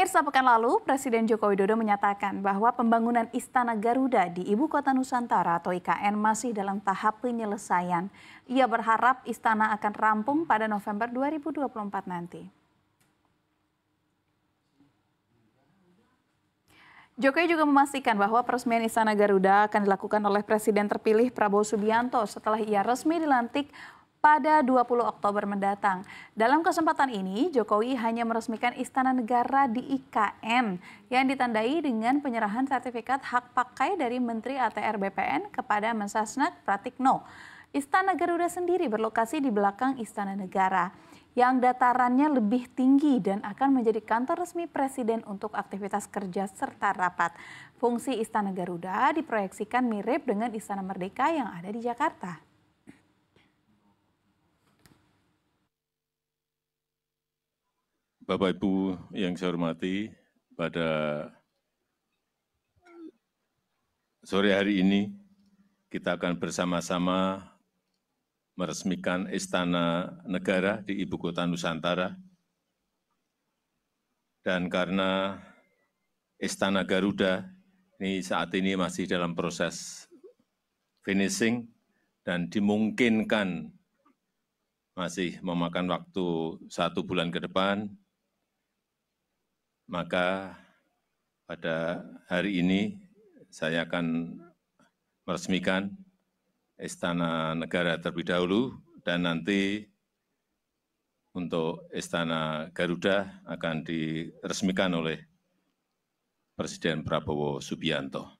Pemirsa pekan lalu, Presiden Joko Widodo menyatakan bahwa pembangunan Istana Garuda di Ibu Kota Nusantara atau IKN masih dalam tahap penyelesaian. Ia berharap istana akan rampung pada November 2024 nanti. Jokowi juga memastikan bahwa peresmian Istana Garuda akan dilakukan oleh Presiden terpilih Prabowo Subianto setelah ia resmi dilantik pada 20 Oktober mendatang. Dalam kesempatan ini, Jokowi hanya meresmikan Istana Negara di IKN yang ditandai dengan penyerahan sertifikat hak pakai dari Menteri ATR BPN kepada Mensasnek Pratikno. Istana Garuda sendiri berlokasi di belakang Istana Negara yang datarannya lebih tinggi dan akan menjadi kantor resmi Presiden untuk aktivitas kerja serta rapat. Fungsi Istana Garuda diproyeksikan mirip dengan Istana Merdeka yang ada di Jakarta. Bapak Ibu yang saya hormati, pada sore hari ini kita akan bersama-sama meresmikan Istana Negara di Ibu Kota Nusantara. Dan karena Istana Garuda ini saat ini masih dalam proses finishing dan dimungkinkan masih memakan waktu satu bulan ke depan, maka pada hari ini saya akan meresmikan Istana Negara terlebih dahulu dan nanti untuk Istana Garuda akan diresmikan oleh Presiden Prabowo Subianto.